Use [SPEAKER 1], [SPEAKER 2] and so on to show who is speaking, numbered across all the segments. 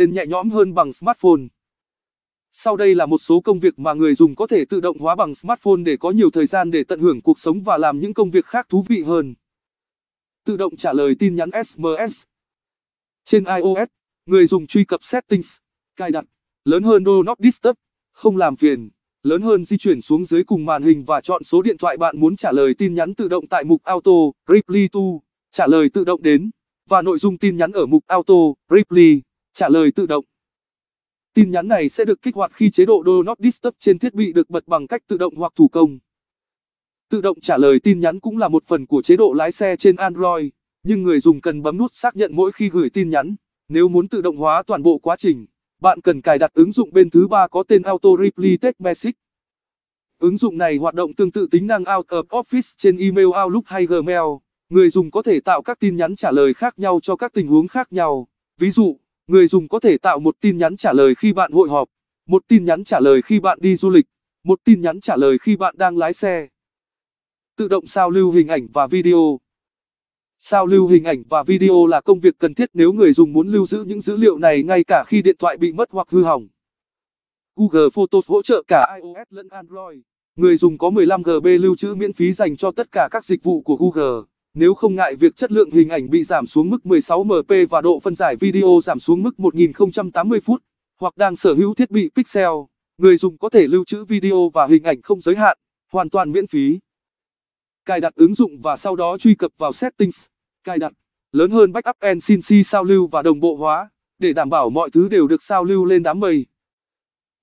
[SPEAKER 1] nên nhẹ nhõm hơn bằng smartphone. Sau đây là một số công việc mà người dùng có thể tự động hóa bằng smartphone để có nhiều thời gian để tận hưởng cuộc sống và làm những công việc khác thú vị hơn. Tự động trả lời tin nhắn SMS. Trên iOS, người dùng truy cập Settings, cài đặt, lớn hơn Do Not Disturb, không làm phiền, lớn hơn di chuyển xuống dưới cùng màn hình và chọn số điện thoại bạn muốn trả lời tin nhắn tự động tại mục Auto, Reply to, trả lời tự động đến, và nội dung tin nhắn ở mục Auto, Reply trả lời tự động. Tin nhắn này sẽ được kích hoạt khi chế độ Do Not Disturb trên thiết bị được bật bằng cách tự động hoặc thủ công. Tự động trả lời tin nhắn cũng là một phần của chế độ lái xe trên Android, nhưng người dùng cần bấm nút xác nhận mỗi khi gửi tin nhắn. Nếu muốn tự động hóa toàn bộ quá trình, bạn cần cài đặt ứng dụng bên thứ ba có tên Auto Reply Text Message. Ứng dụng này hoạt động tương tự tính năng Out of Office trên email Outlook hay Gmail. Người dùng có thể tạo các tin nhắn trả lời khác nhau cho các tình huống khác nhau. Ví dụ, Người dùng có thể tạo một tin nhắn trả lời khi bạn hội họp, một tin nhắn trả lời khi bạn đi du lịch, một tin nhắn trả lời khi bạn đang lái xe. Tự động sao lưu hình ảnh và video. Sao lưu hình ảnh và video là công việc cần thiết nếu người dùng muốn lưu giữ những dữ liệu này ngay cả khi điện thoại bị mất hoặc hư hỏng. Google Photos hỗ trợ cả iOS lẫn Android. Người dùng có 15 GB lưu trữ miễn phí dành cho tất cả các dịch vụ của Google. Nếu không ngại việc chất lượng hình ảnh bị giảm xuống mức 16MP và độ phân giải video giảm xuống mức 1080 phút, hoặc đang sở hữu thiết bị Pixel, người dùng có thể lưu trữ video và hình ảnh không giới hạn, hoàn toàn miễn phí. Cài đặt ứng dụng và sau đó truy cập vào Settings, cài đặt, lớn hơn Backup and Sync sao lưu và đồng bộ hóa, để đảm bảo mọi thứ đều được sao lưu lên đám mây.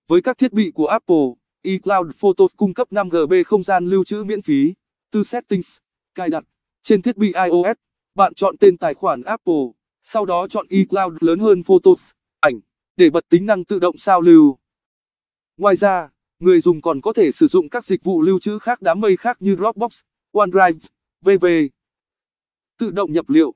[SPEAKER 1] Với các thiết bị của Apple, iCloud Photos cung cấp 5GB không gian lưu trữ miễn phí. Từ Settings, cài đặt, trên thiết bị iOS, bạn chọn tên tài khoản Apple, sau đó chọn iCloud lớn hơn Photos, ảnh, để bật tính năng tự động sao lưu. Ngoài ra, người dùng còn có thể sử dụng các dịch vụ lưu trữ khác đám mây khác như Dropbox, OneDrive, VV. Tự động nhập liệu.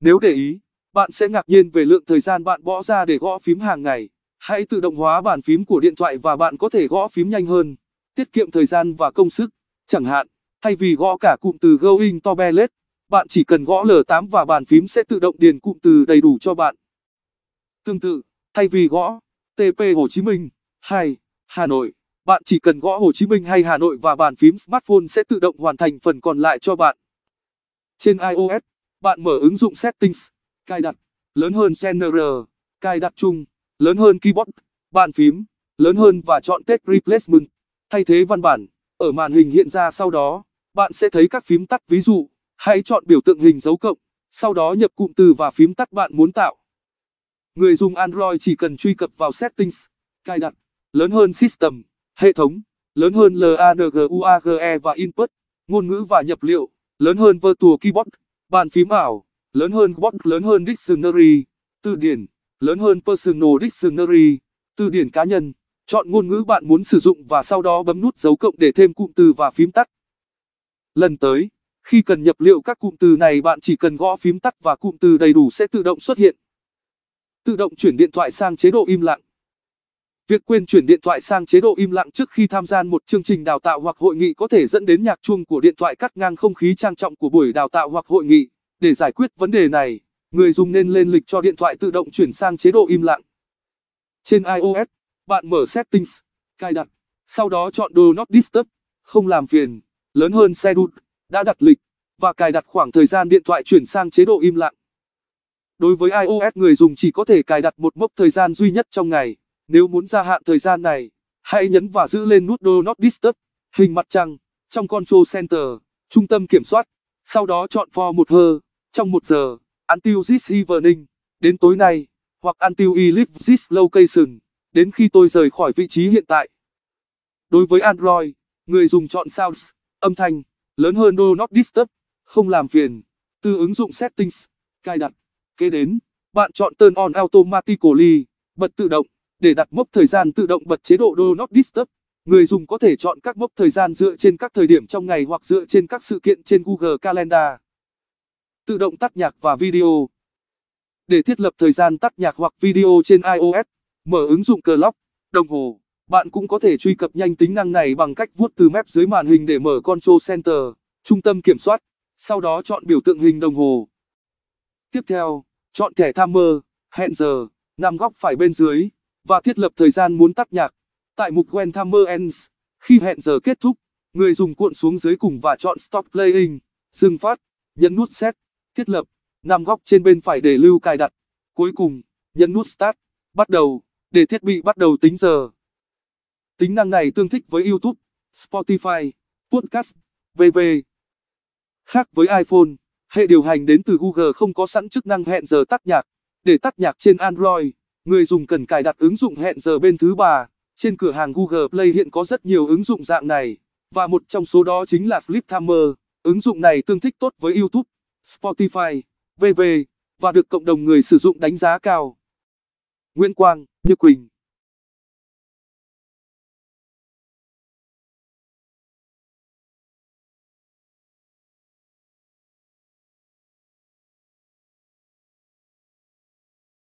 [SPEAKER 1] Nếu để ý, bạn sẽ ngạc nhiên về lượng thời gian bạn bỏ ra để gõ phím hàng ngày. Hãy tự động hóa bàn phím của điện thoại và bạn có thể gõ phím nhanh hơn, tiết kiệm thời gian và công sức, chẳng hạn. Thay vì gõ cả cụm từ Going to Ballet, bạn chỉ cần gõ L8 và bàn phím sẽ tự động điền cụm từ đầy đủ cho bạn. Tương tự, thay vì gõ TP Hồ Chí Minh hay Hà Nội, bạn chỉ cần gõ Hồ Chí Minh hay Hà Nội và bàn phím smartphone sẽ tự động hoàn thành phần còn lại cho bạn. Trên iOS, bạn mở ứng dụng Settings, cài đặt, lớn hơn Center, cài đặt chung, lớn hơn Keyboard, bàn phím, lớn hơn và chọn Text Replacement, thay thế văn bản, ở màn hình hiện ra sau đó bạn sẽ thấy các phím tắt ví dụ, hãy chọn biểu tượng hình dấu cộng, sau đó nhập cụm từ và phím tắt bạn muốn tạo. Người dùng Android chỉ cần truy cập vào Settings, cài đặt, lớn hơn System, hệ thống, lớn hơn LANGUAGE và Input, ngôn ngữ và nhập liệu, lớn hơn Virtual Keyboard, bàn phím ảo, lớn hơn word lớn hơn Dictionary, từ điển, lớn hơn Personal Dictionary, từ điển cá nhân, chọn ngôn ngữ bạn muốn sử dụng và sau đó bấm nút dấu cộng để thêm cụm từ và phím tắt. Lần tới, khi cần nhập liệu các cụm từ này bạn chỉ cần gõ phím tắt và cụm từ đầy đủ sẽ tự động xuất hiện. Tự động chuyển điện thoại sang chế độ im lặng. Việc quên chuyển điện thoại sang chế độ im lặng trước khi tham gia một chương trình đào tạo hoặc hội nghị có thể dẫn đến nhạc chuông của điện thoại cắt ngang không khí trang trọng của buổi đào tạo hoặc hội nghị. Để giải quyết vấn đề này, người dùng nên lên lịch cho điện thoại tự động chuyển sang chế độ im lặng. Trên iOS, bạn mở Settings, cài đặt, sau đó chọn Do Not Disturb, không làm phiền lớn hơn xe đụt đã đặt lịch và cài đặt khoảng thời gian điện thoại chuyển sang chế độ im lặng. Đối với iOS người dùng chỉ có thể cài đặt một mốc thời gian duy nhất trong ngày. Nếu muốn gia hạn thời gian này, hãy nhấn và giữ lên nút Do Not Disturb, hình mặt trăng, trong Control Center, trung tâm kiểm soát, sau đó chọn For một hơ, trong một giờ, until this evening, đến tối nay, hoặc until I leave this location, đến khi tôi rời khỏi vị trí hiện tại. Đối với Android, người dùng chọn Sounds âm thanh, lớn hơn Do Not Disturb, không làm phiền, từ ứng dụng Settings, cài đặt. Kế đến, bạn chọn Turn on Automatically, bật tự động, để đặt mốc thời gian tự động bật chế độ Do Not Disturb. Người dùng có thể chọn các mốc thời gian dựa trên các thời điểm trong ngày hoặc dựa trên các sự kiện trên Google Calendar. Tự động tắt nhạc và video. Để thiết lập thời gian tắt nhạc hoặc video trên iOS, mở ứng dụng Clock, đồng hồ. Bạn cũng có thể truy cập nhanh tính năng này bằng cách vuốt từ mép dưới màn hình để mở Control Center, trung tâm kiểm soát, sau đó chọn biểu tượng hình đồng hồ. Tiếp theo, chọn thẻ timer, hẹn giờ, nằm góc phải bên dưới, và thiết lập thời gian muốn tắt nhạc. Tại mục When Timer Ends, khi hẹn giờ kết thúc, người dùng cuộn xuống dưới cùng và chọn Stop Playing, dừng phát, nhấn nút Set, thiết lập, nằm góc trên bên phải để lưu cài đặt. Cuối cùng, nhấn nút Start, bắt đầu, để thiết bị bắt đầu tính giờ. Tính năng này tương thích với YouTube, Spotify, Podcast, VV. Khác với iPhone, hệ điều hành đến từ Google không có sẵn chức năng hẹn giờ tắt nhạc. Để tắt nhạc trên Android, người dùng cần cài đặt ứng dụng hẹn giờ bên thứ ba. Trên cửa hàng Google Play hiện có rất nhiều ứng dụng dạng này, và một trong số đó chính là Sleep Timer. Ứng dụng này tương thích tốt với YouTube, Spotify, VV và được cộng đồng người sử dụng đánh giá cao. Nguyễn Quang, Như Quỳnh